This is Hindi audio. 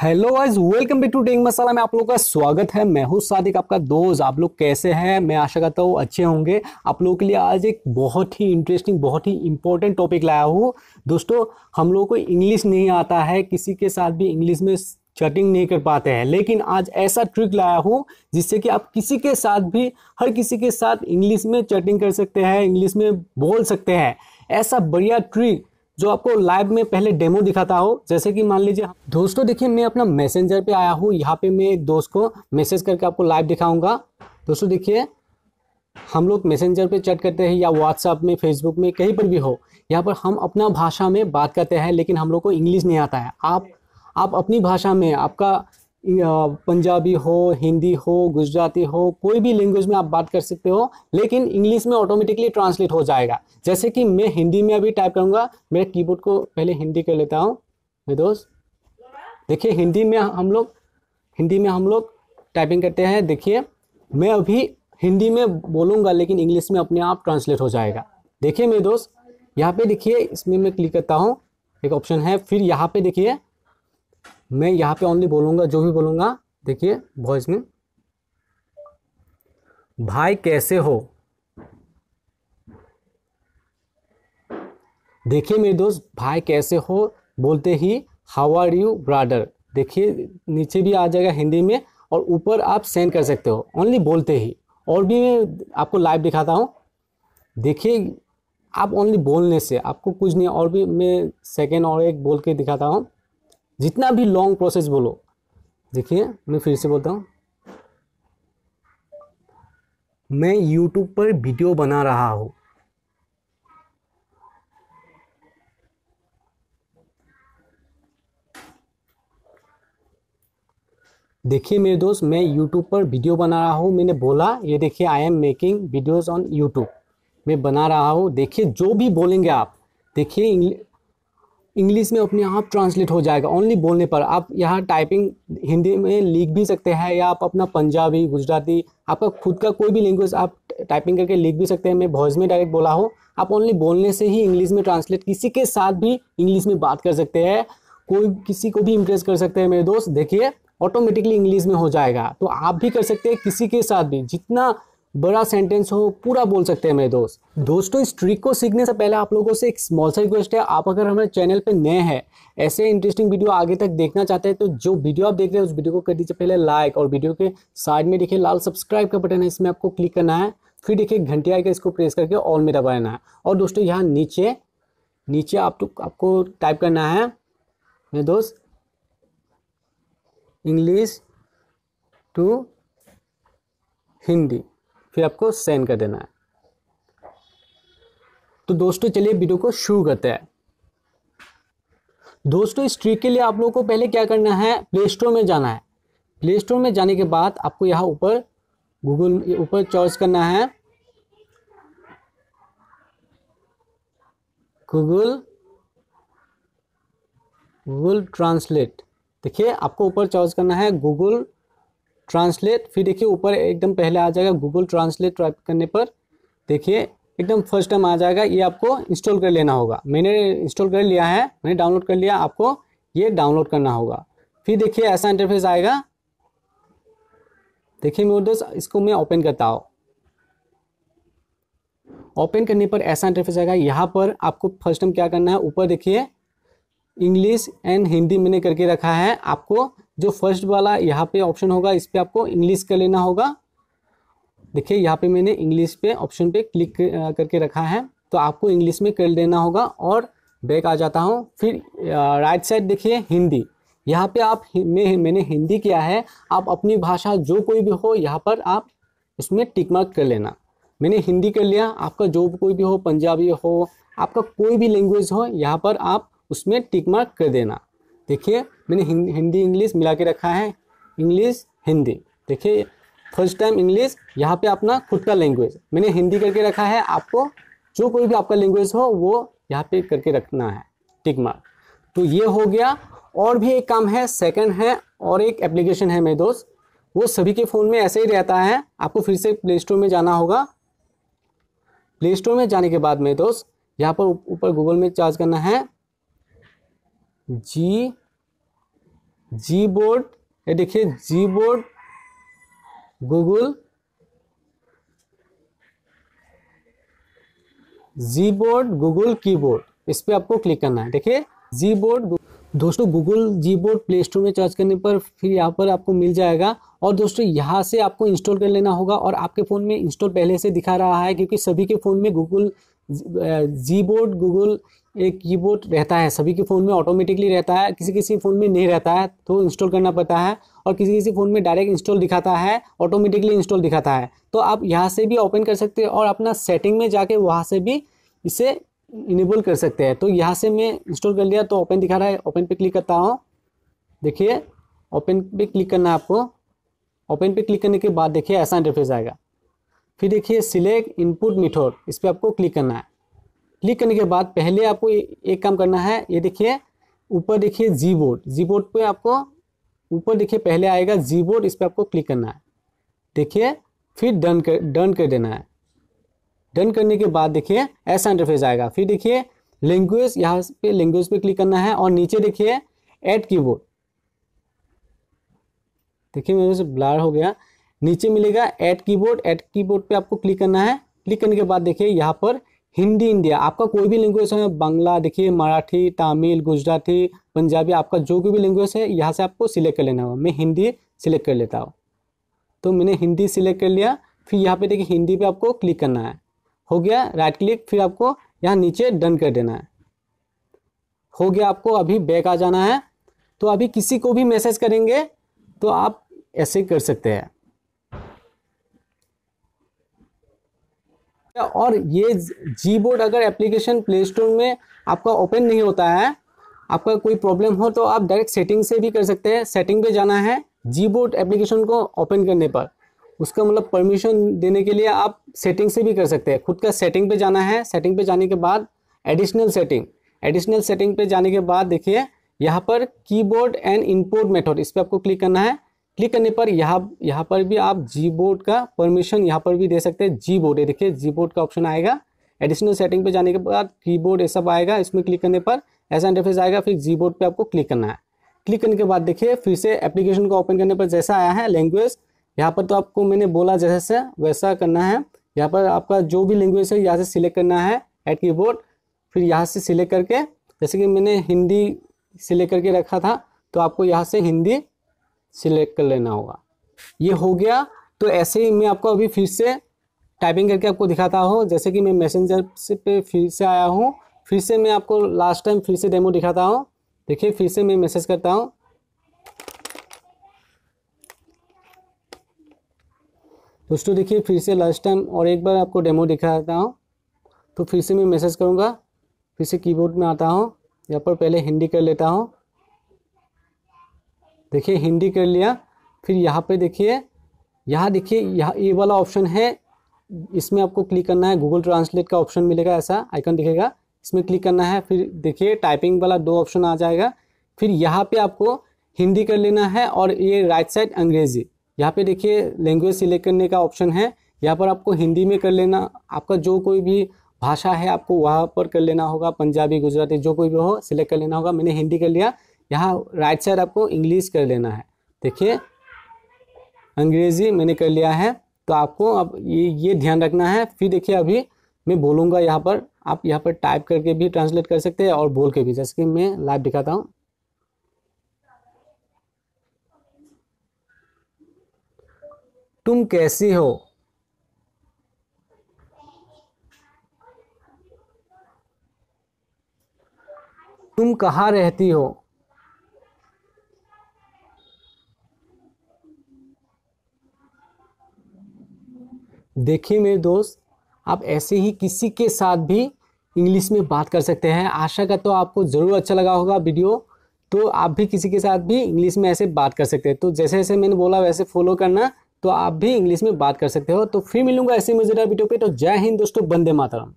hello guys welcome back to Tang Masala में आप लोगों का स्वागत है मैं हूँ सादिक आपका दोस्त आप लोग कैसे हैं मैं आशा करता हूँ अच्छे होंगे आप लोगों के लिए आज एक बहुत ही इंटरेस्टिंग बहुत ही इंपॉर्टेंट टॉपिक लाया हूँ दोस्तों हम लोगों को इंग्लिश नहीं आता है किसी के साथ भी इंग्लिश में चैटिंग नहीं कर पाते हैं लेकिन आज ऐसा ट्रिक लाया हूँ जिससे कि आप किसी के साथ भी हर किसी के साथ इंग्लिश में चैटिंग कर सकते हैं इंग्लिश में बोल सकते हैं ऐसा बढ़िया ट्रिक जो आपको लाइव में पहले डेमो दिखाता हो जैसे कि मान लीजिए दोस्तों देखिए मैं अपना मैसेंजर पे आया हूँ यहाँ पे मैं एक दोस्त को मैसेज करके आपको लाइव दिखाऊंगा दोस्तों देखिए हम लोग मैसेंजर पे चैट करते हैं या व्हाट्सएप में फेसबुक में कहीं पर भी हो यहाँ पर हम अपना भाषा में बात करते हैं लेकिन हम लोग को इंग्लिश नहीं आता है आप आप अपनी भाषा में आपका पंजाबी हो हिंदी हो गुजराती हो कोई भी लैंग्वेज में आप बात कर सकते हो लेकिन इंग्लिश में ऑटोमेटिकली ट्रांसलेट हो जाएगा जैसे कि मैं हिंदी में अभी टाइप करूँगा मेरे कीबोर्ड को पहले हिंदी कर लेता हूँ मेरे दोस्त देखिए हिंदी में हम लोग हिंदी में हम लोग टाइपिंग करते हैं देखिए मैं अभी हिंदी में बोलूँगा लेकिन इंग्लिश में अपने आप ट्रांसलेट हो जाएगा देखिए मेरे दोस्त यहाँ पे देखिए इसमें मैं क्लिक करता हूँ एक ऑप्शन है फिर यहाँ पे देखिए मैं यहाँ पे ओनली बोलूंगा जो भी बोलूंगा देखिए वॉइस में भाई कैसे हो देखिए मेरे दोस्त भाई कैसे हो बोलते ही हाउ आर यू ब्राडर देखिए नीचे भी आ जाएगा हिंदी में और ऊपर आप सेंड कर सकते हो ओनली बोलते ही और भी मैं आपको लाइव दिखाता हूँ देखिए आप ओनली बोलने से आपको कुछ नहीं और भी मैं सेकेंड और एक बोल के दिखाता हूँ जितना भी लॉन्ग प्रोसेस बोलो देखिए मैं फिर से बोलता हूँ मैं यूट्यूब पर वीडियो बना रहा हूँ देखिए मेरे दोस्त मैं यूट्यूब पर वीडियो बना रहा हूँ मैंने बोला ये देखिए I am making videos on YouTube मैं बना रहा हूँ देखिए जो भी बोलेंगे आप देखिए इंग्लिश में अपने आप ट्रांसलेट हो जाएगा ओनली बोलने पर आप यहाँ टाइपिंग हिंदी में लिख भी सकते हैं या आप अपना पंजाबी गुजराती आपका खुद का कोई भी लैंग्वेज आप टाइपिंग करके लिख भी सकते हैं मैं भोज में डायरेक्ट बोला हो आप ओनली बोलने से ही इंग्लिश में ट्रांसलेट किसी के साथ भी इंग्लिश में बात कर सकते हैं कोई किसी को भी इम्प्रेस कर सकते हैं मेरे दोस्त देखिए ऑटोमेटिकली इंग्लिश में हो जाएगा तो आप भी कर सकते हैं किसी के साथ भी जितना बड़ा सेंटेंस हो पूरा बोल सकते हैं मेरे दोस्त दोस्तों इस ट्रिक को सीखने से पहले आप लोगों से एक स्मॉल सा रिक्वेस्ट है आप अगर हमारे चैनल पे नए हैं ऐसे इंटरेस्टिंग वीडियो आगे तक देखना चाहते हैं तो जो वीडियो आप देख रहे हैं उस वीडियो को कर दीजिए पहले लाइक और वीडियो के साइड में देखिए लाल सब्सक्राइब का बटन है इसमें आपको क्लिक करना है फिर देखिए घंटे आएगा इसको प्रेस करके ऑल में दबाना है और दोस्तों यहाँ नीचे नीचे आप तो, आपको टाइप करना है मेरे दोस्त इंग्लिश टू हिंदी फिर आपको सेंड कर देना है तो दोस्तों चलिए वीडियो को शुरू करते हैं दोस्तों इस ट्रिक के लिए आप लोगों को पहले क्या करना है प्ले स्टोर में जाना है प्ले स्टोर में जाने के बाद आपको यहाँ ऊपर गूगल ऊपर चॉइस करना है गूगल गूगल ट्रांसलेट देखिए आपको ऊपर चॉइस करना है गूगल ट्रांसलेट फिर देखिए ऊपर एकदम पहले आ जाएगा गूगल ट्रांसलेट टाइप करने पर देखिए एकदम फर्स्ट टाइम आ जाएगा ये आपको इंस्टॉल कर लेना होगा मैंने इंस्टॉल कर लिया है मैंने डाउनलोड कर लिया आपको ये डाउनलोड करना होगा फिर देखिए ऐसा इंटरफेस आएगा देखिए मेरे दोस्त इसको मैं ओपन करता हूँ ओपन करने पर ऐसा इंटरफेस आएगा यहाँ पर आपको फर्स्ट टाइम क्या करना है ऊपर देखिए इंग्लिश एंड हिंदी मैंने करके रखा है आपको जो फर्स्ट वाला यहाँ पे ऑप्शन होगा इस पर आपको इंग्लिश का लेना होगा देखिए यहाँ पे मैंने इंग्लिश पे ऑप्शन पे क्लिक करके रखा है तो आपको इंग्लिश में कर लेना होगा और बैक आ जाता हूँ फिर राइट साइड देखिए हिंदी यहाँ पे आप मैं मैंने हिंदी किया है आप अपनी भाषा जो कोई भी हो यहाँ पर आप उसमें टिक मार्क कर लेना मैंने हिंदी कर लिया आपका जो कोई भी हो पंजाबी हो आपका कोई भी लैंग्वेज हो यहाँ पर आप उसमें टिक मार्क कर देना देखिए मैंने हिंदी इंग्लिश मिला के रखा है इंग्लिश हिंदी देखिए फर्स्ट टाइम इंग्लिश यहाँ पे अपना खुद का लैंग्वेज मैंने हिंदी करके रखा है आपको जो कोई भी आपका लैंग्वेज हो वो यहाँ पे करके रखना है टिक मार्क तो ये हो गया और भी एक काम है सेकंड है और एक एप्लीकेशन है मेरे दोस्त वो सभी के फ़ोन में ऐसे ही रहता है आपको फिर से प्ले स्टोर में जाना होगा प्ले स्टोर में जाने के बाद मेरे दोस्त यहाँ पर ऊपर गूगल में चार्ज करना है जी जी बोर्ड ये देखिए G board Google G board Google keyboard इस पर आपको क्लिक करना है देखिए जी बोर्ड दोस्तों Google G board Play Store में सर्च करने पर फिर यहाँ पर आपको मिल जाएगा और दोस्तों यहाँ से आपको इंस्टॉल कर लेना होगा और आपके फ़ोन में इंस्टॉल पहले से दिखा रहा है क्योंकि सभी के फ़ोन में गूगल जी बोर्ड गूगल एक कीबोर्ड रहता है सभी के फ़ोन में ऑटोमेटिकली रहता है किसी किसी फ़ोन में नहीं रहता है तो इंस्टॉल करना पड़ता है और किसी किसी फ़ोन में डायरेक्ट इंस्टॉल दिखाता है ऑटोमेटिकली इंस्टॉल दिखाता है तो आप यहाँ से भी ओपन कर सकते हैं और अपना सेटिंग में जाके वहाँ से भी इसे इनेबल कर सकते हैं तो यहाँ से मैं इंस्टॉल कर लिया तो ओपन दिखा रहा है ओपन पे क्लिक करता हूँ देखिए ओपन पे क्लिक करना है आपको ओपन पे क्लिक करने के बाद देखिए ऐसा इंटरफेस आएगा फिर देखिए सिलेक्ट इनपुट मिठोर इस पर आपको क्लिक करना है क्लिक करने के बाद पहले आपको एक काम करना है ये देखिए ऊपर देखिए जी बोर्ड जी बोर्ड पर आपको ऊपर देखिए पहले आएगा जी बोर्ड इस पर आपको क्लिक करना है देखिए फिर डन कर डन कर देना है डन करने के बाद देखिए ऐसा इंटरफेस आएगा फिर देखिए लैंग्वेज यहाँ पे लैंग्वेज पे क्लिक करना है और नीचे देखिए ऐड कीबोर्ड देखिए मेरे से ब्लार हो गया नीचे मिलेगा ऐड कीबोर्ड ऐड कीबोर्ड पे आपको क्लिक करना है क्लिक करने के बाद देखिए यहाँ पर हिंदी इंडिया आपका कोई भी लैंग्वेज है बांग्ला देखिए मराठी तमिल गुजराती पंजाबी आपका जो कोई भी लैंग्वेज है यहाँ से आपको सिलेक्ट कर लेना होगा मैं हिंदी सिलेक्ट कर लेता हूँ तो मैंने हिंदी सिलेक्ट कर लिया फिर यहाँ पे देखिए हिंदी पे आपको क्लिक करना है हो गया राइट क्लिक फिर आपको यहाँ नीचे डन कर देना है हो गया आपको अभी बैक आ जाना है तो अभी किसी को भी मैसेज करेंगे तो आप ऐसे कर सकते हैं और ये जी बोर्ड अगर एप्लीकेशन प्ले स्टोर में आपका ओपन नहीं होता है आपका कोई प्रॉब्लम हो तो आप डायरेक्ट सेटिंग से भी कर सकते हैं सेटिंग पे जाना है जी बोर्ड एप्लीकेशन को ओपन करने पर उसका मतलब परमिशन देने के लिए आप सेटिंग से भी कर सकते हैं खुद का सेटिंग पे जाना है सेटिंग पे जाने के बाद एडिशनल सेटिंग एडिशनल सेटिंग पे जाने के बाद देखिए यहाँ पर कीबोर्ड एंड इनपुट मेथड इस पर आपको क्लिक करना है क्लिक करने पर यहाँ यहाँ पर भी आप जी बोर्ड का परमिशन यहाँ पर भी दे सकते हैं जी बोर्ड ये देखिए जी बोर्ड का ऑप्शन आएगा एडिशनल सेटिंग पे जाने के बाद कीबोर्ड ये सब आएगा इसमें क्लिक करने पर ऐसा इंटरफेस आएगा फिर जी बोर्ड पर आपको क्लिक करना है क्लिक करने के बाद देखिए फिर से एप्लीकेशन को ओपन करने पर जैसा आया है लैंग्वेज यहाँ पर तो आपको मैंने बोला जैसे वैसा करना है यहाँ पर आपका जो भी लैंग्वेज है यहाँ से सिलेक्ट करना है एट की बोर्ड फिर यहाँ से सिलेक्ट करके जैसे कि मैंने हिंदी सिलेक्ट करके रखा था तो आपको यहाँ से हिंदी सिलेक्ट कर लेना होगा ये हो गया तो ऐसे ही मैं आपको अभी फिर से टाइपिंग करके आपको दिखाता हूँ जैसे कि मैं मैसेंजर से पे फिर से आया हूँ फिर से मैं आपको लास्ट टाइम फिर से डेमो दिखाता हूँ देखिए फिर से मैं मैसेज करता हूँ दोस्तों देखिए फिर से लास्ट टाइम और एक बार आपको डेमो दिखाता हूँ तो फिर से मैं मैसेज करूँगा फिर से कीबोर्ड में आता हूँ यहाँ पर पहले हिंदी कर लेता हूँ देखिए हिंदी कर लिया फिर यहाँ पे देखिए यहाँ देखिए यहाँ ये वाला ऑप्शन है इसमें आपको क्लिक करना है गूगल ट्रांसलेट का ऑप्शन मिलेगा ऐसा आइकन दिखेगा इसमें क्लिक करना है फिर देखिए टाइपिंग वाला दो ऑप्शन आ जाएगा फिर यहाँ पे आपको हिंदी कर लेना है और ये राइट साइड अंग्रेज़ी यहाँ पे देखिए लैंग्वेज सिलेक्ट करने का ऑप्शन है यहाँ पर आपको हिंदी में कर लेना आपका जो कोई भी भाषा है आपको वहाँ पर कर लेना होगा पंजाबी गुजराती जो कोई भी हो सिलेक्ट कर लेना होगा मैंने हिंदी कर लिया यहाँ राइट साइड आपको इंग्लिश कर लेना है देखिए अंग्रेजी मैंने कर लिया है तो आपको अब ये ये ध्यान रखना है फिर देखिए अभी मैं बोलूँगा यहाँ पर आप यहाँ पर टाइप करके भी ट्रांसलेट कर सकते हैं और बोल के भी जैसे कि मैं लाइव दिखाता हूँ तुम कैसी हो तुम कहाँ रहती हो देखिए मेरे दोस्त आप ऐसे ही किसी के साथ भी इंग्लिश में बात कर सकते हैं आशा का तो आपको ज़रूर अच्छा लगा होगा वीडियो तो आप भी किसी के साथ भी इंग्लिश में ऐसे बात कर सकते हैं तो जैसे जैसे मैंने बोला वैसे फॉलो करना तो आप भी इंग्लिश में बात कर सकते हो तो फिर मिलूंगा ऐसे मज़ेदार वीडियो पे तो जय हिंद दोस्तों बंदे मातरम